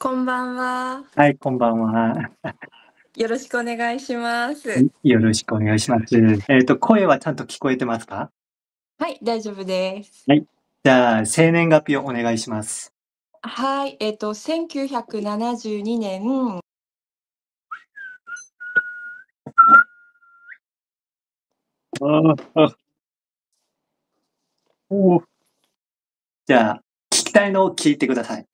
こんばんは。はい、こんばんは。よろしくお願いします。よろしくお願いします。えっ、ー、と、声はちゃんと聞こえてますかはい、大丈夫です。はい。じゃあ、生年月日をお願いします。はい、えっ、ー、と、百七十二年、じゃあ、聞きたいのを聞いてください。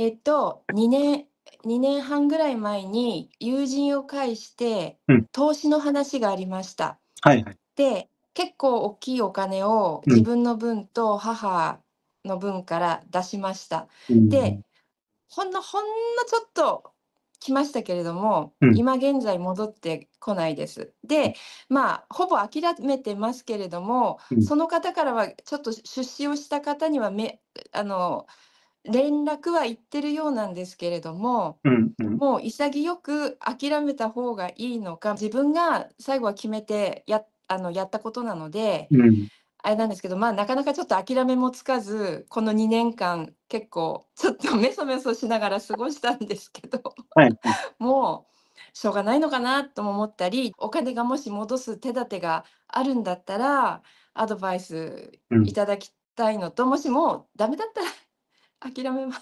えっと、2年、2年半ぐらい前に友人を介して投資の話がありました。はい。で、結構大きいお金を自分の分と母の分から出しました。うで、ほんのほんのちょっと来ましたけれども、うん。今現在戻ってこないです。で、まあ、ほぼ諦めてますけれども、うん。その方からはちょっと出資をした方にはめ、あの連絡は行ってるようなんですけれども、うんうん、もう潔く諦めた方がいいのか自分が最後は決めてやあのやったことなので、うん、あれなんですけど、まあ、なかなかちょっと諦めもつかずこの2年間結構ちょっと メソメソしながら過ごしたんですけど、はい、もうしょうがないのかなとも思ったりお金がもし戻す手立てがあるんだったらアドバイスいただきたいのと、うん、もしもダメだったら諦めま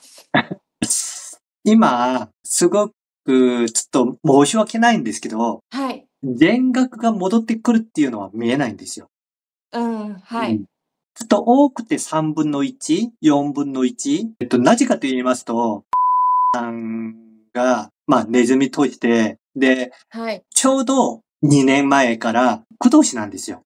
す。今、すごく、ちょっと申し訳ないんですけど、はい。全額が戻ってくるっていうのは見えないんですよ。うん、はい。うんちょっと多くて3分の1、4分の1。えっと、なぜかと言いますと、さんが、まあ、ネズミ閉じて、で、はい、ちょうど2年前から駆動士なんですよ。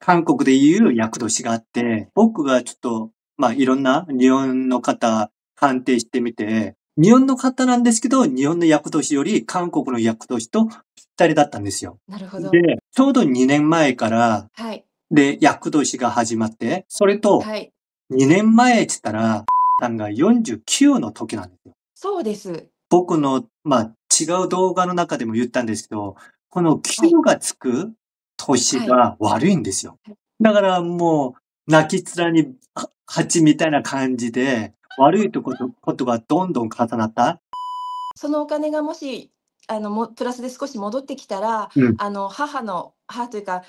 韓国でいう役年があって、僕がちょっとまあいろんな日本の方鑑定してみて、日本の方なんですけど、日本の役年より韓国の役年とぴったりだったんですよ。なるほど。で、ちょうど2年前から、はい。で、役年が始まって、それと、はい。2年前って言ったら、さんが49の時なんですよ。そうです。僕の、まあ、違う動画の中でも言ったんですけど、この9がつく年が悪いんですよ。はいはい、だからもう、泣き面に蜂みたいな感じで、悪いとことことがどんどん重なったそのお金がもしあのもプラスで少し戻ってきたら、うん、あの母の母というか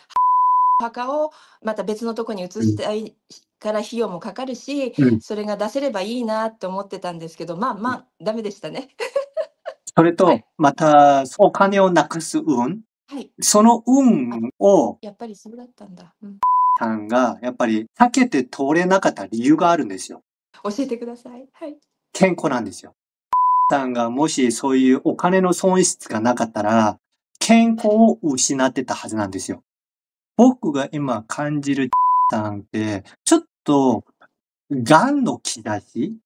墓をまた別のとこに移したいから費用もかかるし、うん、それが出せればいいなと思ってたんですけどまあまあダメでしたね。それと、また、お金をなくす運。はい、その運を、やっぱりそうだったんだ。うんさんが、やっぱり避けて通れなかった理由があるんですよ。教えてください。はい。健康なんですよ。さんがもしそういうお金の損失がなかったら、健康を失ってたはずなんですよ。僕が今感じるさんって、ちょっと、癌の兆し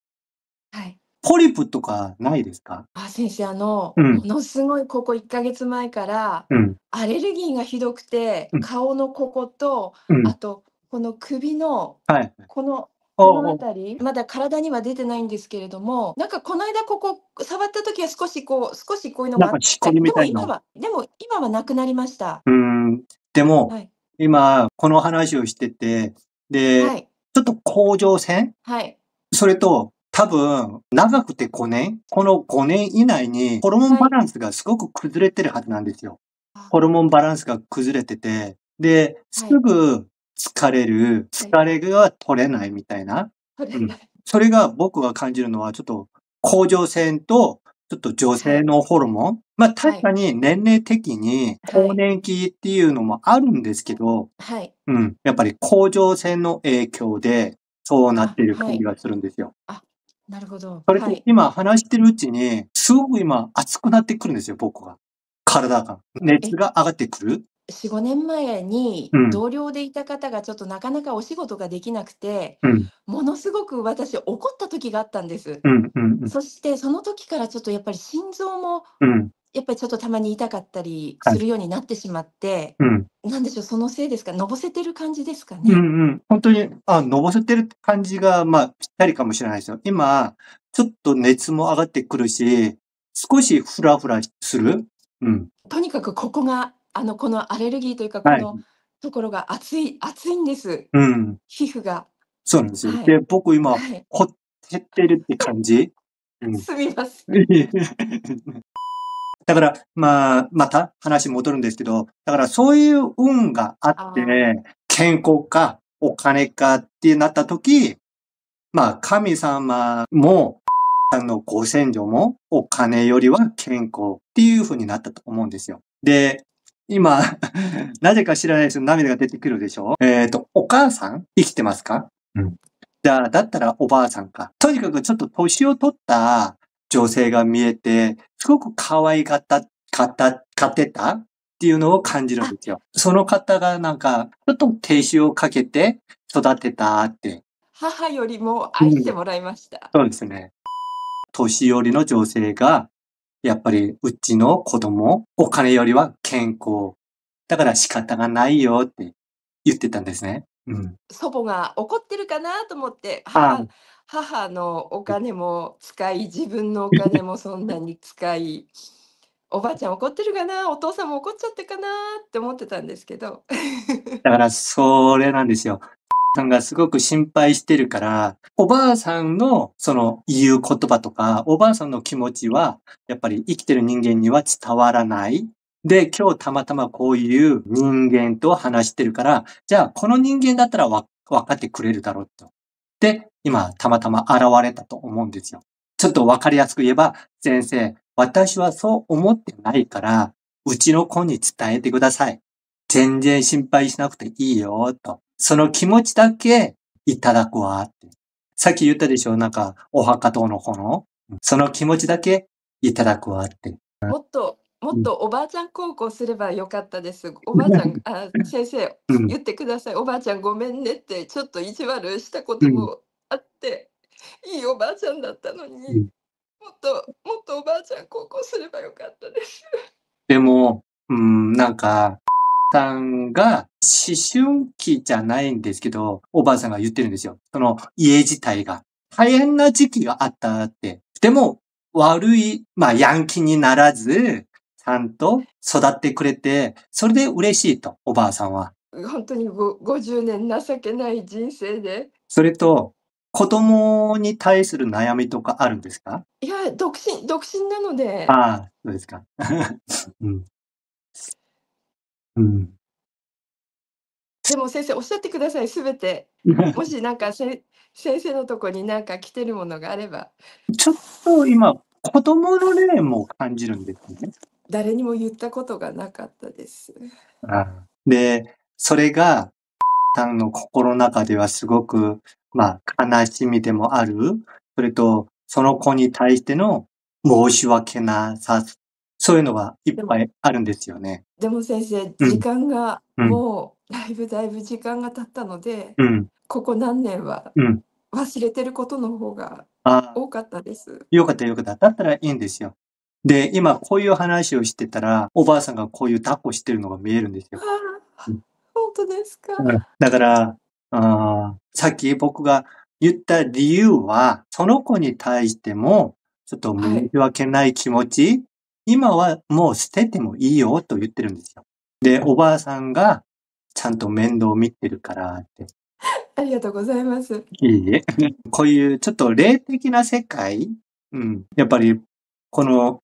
はい。ポリプとかないですかあ先生あの、うん、ものすごいここ1か月前から、うん、アレルギーがひどくて、うん、顔のここと、あとこの首の、はい、このこの辺りまだ体には出てないんですけれどもなんかこの間ここ触った時は少しこう少しこういうのがあってでも今はでも今はなくなりましたうんでも、はい、今この話をしててで、はい、ちょっと甲状腺、はい、それと多分、長くて5年この5年以内に、ホルモンバランスがすごく崩れてるはずなんですよ。ホルモンバランスが崩れてて、で、すぐ疲れる、疲れが取れないみたいな。うん、それが僕が感じるのは、ちょっと、甲状腺と、ちょっと女性のホルモン。まあ確かに年齢的に更年期っていうのもあるんですけど、はい。うん。やっぱり甲状腺の影響でそうなっている感じがするんですよ。あ、なるほど。それで今話してるうちに、すごく今熱くなってくるんですよ、僕は。体が。熱が上がってくる。4、5年前に同僚でいた方がちょっとなかなかお仕事ができなくて、うん。ものすごく私怒った時があったんです。うんうんうん。そしてその時からちょっとやっぱり心臓もん。やっぱりちょっとたまに痛かったりするようになってしまって、はいうん、なんでしょう、そのせいですか、のぼせてる感じですかね。うんうん、本当に、あ、のぼせてる感じが、まあ、ぴったりかもしれないですよ。今、ちょっと熱も上がってくるし、少しふらふらする。うん。とにかくここが、あの、このアレルギーというか、このところが熱い、熱いんです。うん。皮膚が。そうなんですよ。はい、で、僕今、はほってってるって感じ。うん、すみません。だから、まあ、また話戻るんですけど、だからそういう運があって、ね、健康かお金かってなった時、まあ、神様も、さんのご先祖もお金よりは健康っていう風になったと思うんですよ。で、今、なぜか知らないです涙が出てくるでしょえっ、ー、と、お母さん生きてますかうん。じゃあ、だったらおばあさんか。とにかくちょっと年を取った女性が見えて、すごく可愛かった、かった、買ってたっていうのを感じるんですよ。その方がなんか、ちょっと停止をかけて育てたって。母よりも愛してもらいました。うん、そうですね。年寄りの女性が、やっぱりうちの子供、お金よりは健康。だから仕方がないよって言ってたんですね。うん、祖母が怒ってるかなと思って、母母のお金も使い自分のお金もそんなに使いおばあちゃん怒ってるかなお父さんも怒っちゃってかなって思ってたんですけど だからそれなんですよ。さんがすごく心配してるから、おばあさんのその言う言葉とか、おばあさんの気持ちは、やっぱり生きてる人間には伝わらない。で、今日たまたまこういう人間と話してるから、じゃあこの人間だったらわ分かってくれるだろうと。で、今、たまたま現れたと思うんですよ。ちょっとわかりやすく言えば、先生、私はそう思ってないから、うちの子に伝えてください。全然心配しなくていいよ、と。その気持ちだけいただくわ、って。さっき言ったでしょなんか、お墓とのこの、その気持ちだけいただくわってさっき言ったでしょなんかお墓等の子のその気持ちだけいただくわってもっともっとおばあちゃん孝行すればよかったです。おばあちゃん、あ先生、言ってください。おばあちゃん、ごめんねって、ちょっと意地悪したこともあって、いいおばあちゃんだったのに、もっと、もっとおばあちゃん孝行すればよかったです。でも、うん、なんか、さんが思春期じゃないんですけど、おばあさんが言ってるんですよ。その家自体が。大変な時期があったって。でも、悪い、まあ、ヤンキーにならず、ゃんと育ってくれて、それで嬉しいと、おばあさんは。本当に50年情けない人生で。それと、子供に対する悩みとかあるんですかいや、独身、独身なので。ああ、そうですか。うん。うん。でも先生おっしゃってくださいすべて もしなんか先生のとこになんか来てるものがあればちょっと今子供の例も感じるんですね誰にも言ったことがなかったです。で、それが、さんの心の中ではすごく、まあ、悲しみでもある。それと、その子に対しての申し訳なさ、そういうのはいっぱいあるんですよね。でも先生、時間が、もう、だいぶだいぶ時間が経ったので、うん、ここ何年は、忘れてることの方が多かったです。よかったよかった。だったらいいんですよ。で、今こういう話をしてたら、おばあさんがこういう抱っこしてるのが見えるんですよ。本当ですか。だから、あさっき僕が言った理由は、その子に対しても、ちょっと申し訳ない気持ち、はい、今はもう捨ててもいいよと言ってるんですよ。で、おばあさんがちゃんと面倒を見てるからって。ありがとうございます。いいえ。こういうちょっと霊的な世界、うん。やっぱり、この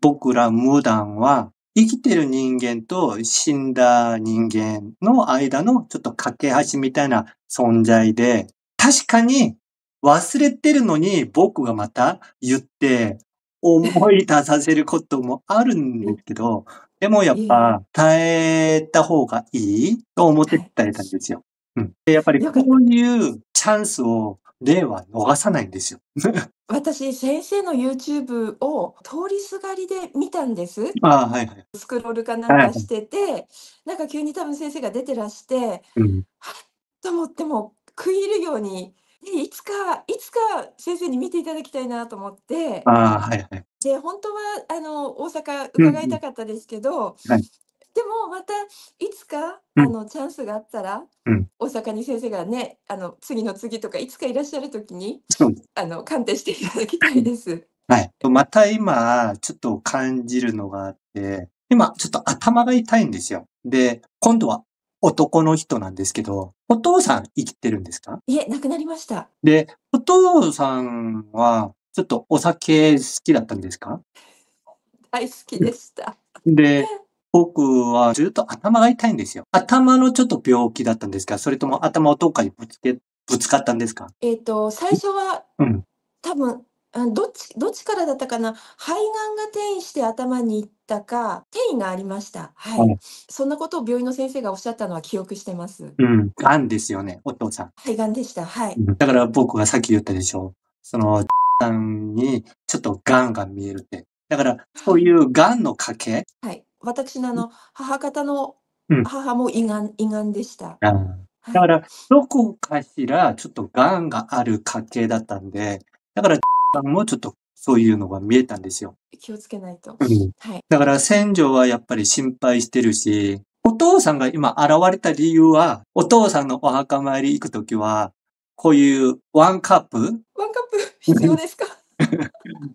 僕ら無断は生きてる人間と死んだ人間の間のちょっと架け橋みたいな存在で、確かに忘れてるのに僕がまた言って思い出させることもあるんですけど、でもやっぱ耐えた方がいいと思ってたりたんですよ。うん、やっぱりこういうチャンスを例は逃さないんですよ。私、先生の YouTube を通りすがりで見たんです。あはいはい、スクロールかなんかしてて、はいなんか急に多分先生が出てらして、うん、はっと思っても食い入るように、ね、いつか、いつか先生に見ていただきたいなと思って、あはいはい、で、本当はあの大阪伺いたかったですけど、うんはい、でもまたいつか、うん、あのチャンスがあったら、うん、大阪に先生がねあの次の次とかいつかいらっしゃる時にあの鑑定していただきたいです。はい、また今ちょっと感じるのがあって今ちょっと頭が痛いんですよ。で今度は男の人なんですけど、お父さん生きてるんですかいえ、亡くなりました。で、お父さんは、ちょっとお酒好きだったんですか大好きでした。で、僕はずっと頭が痛いんですよ。頭のちょっと病気だったんですかそれとも頭をどっかにぶつけ、ぶつかったんですかえっ、と、最初は、うん、多分、どっち、どっちからだったかな肺がんが転移して頭に行ったか、転移がありました。はい。そんなことを病院の先生がおっしゃったのは記憶してます。うん。がんですよね、お父さん。肺がんでした。はい、だから僕がさっき言ったでしょ。う。その、さんにちょっとがんが見えるって。だから、そういうがんの家系、はい、私のあの母方の母も胃がん、胃がんでした。だから、どこかしらちょっと癌がある家系だったんで、だから、さんもちょっとそういうのが見えたんですよ。気をつけないと。うん。はい。だから先祖はやっぱり心配してるし、お父さんが今現れた理由は、お父さんのお墓参り行くときは、こういうワンカップワンカップ必要ですか？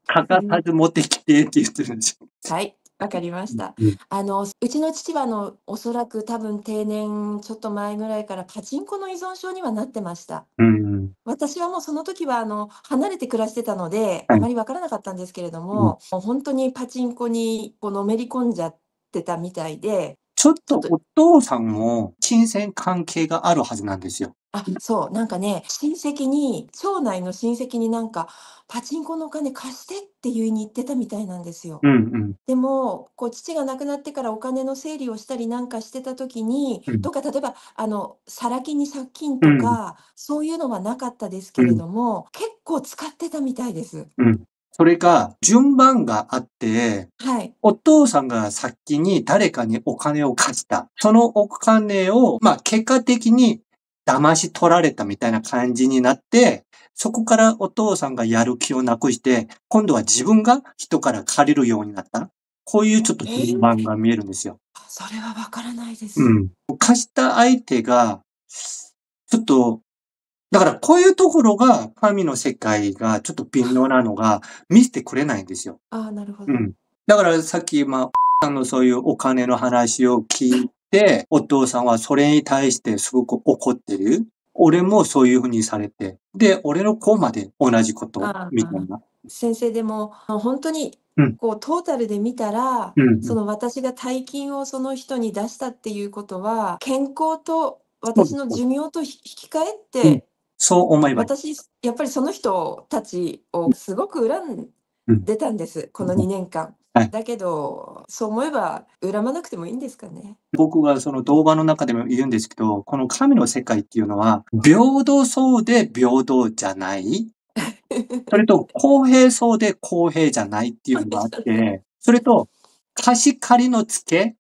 欠かさず持ってきてって言ってるんですよ。はい。わかりました。あのうちの父はあのおそらく多分定年ちょっと前ぐらいからパチンコの依存症にはなってました。うん、私はもうその時はあの離れて暮らしてたので、あまりわからなかったんですけれども、うん、も本当にパチンコにこうのめり込んじゃってたみたいで、ちょっとお父さんも金銭関係があるはずなんですよ。あ、そう、なんかね、親戚に、町内の親戚になんか、パチンコのお金貸してって言いに行ってたみたいなんですよ。うんうん。でも、こう父が亡くなってからお金の整理をしたりなんかしてた時に、うん。とか、例えば、あの、サラ金に借金うとん。か、そういうのはなかったですけれども、結構使ってたみたいです。うん。それか、順番があって、はい。お父さんが先に誰かにお金を貸した。そのお金を、まあ、結果的に騙し取られたみたいな感じになって、そこからお父さんがやる気をなくして、今度は自分が人から借りるようになった。こういうちょっと順番が見えるんですよ。えー、それはわからないです。うん。貸した相手が、ちょっと、だからこういうところが神の世界がちょっと微妙なのが見せてくれないんですよ。ああ、なるほど。うん。だからさっき、まあ、さんのそういうお金の話を聞い、お父さんはそれに対してすごく怒ってる。俺もそういうふうにされて。で、俺の子まで同じこと、みたいな。先生でも本当にこうトータルで見たら、うん、その私が大金をその人に出したっていうことは健康と私の寿命と引き換えって、うん、そう思います私やっぱりその人たちをすごく恨んでたんです、うん、この2年間。だけど、そう思えば恨まなくてもいいんですかね。僕がその動画の中でも言うんですけど、この神の世界っていうのは、平等そうで平等じゃない。それと、公平そうで公平じゃないっていうのがあって、それと、貸し借りの付け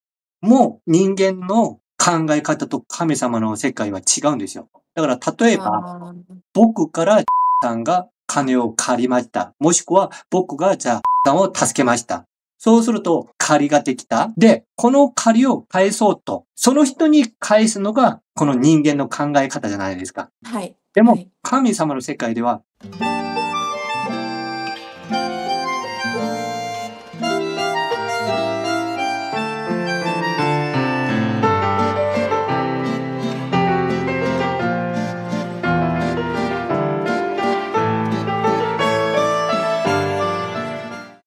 も人間の考え方と神様の世界は違うんですよ。だから、例えば、僕からさんが金を借りました。もしくは僕がじゃあさんを助けました。そうすると借りができた。で、この借りを返そうと、その人に返すのがこの人間の考え方じゃないですか。はい。でも、神様の世界では、はい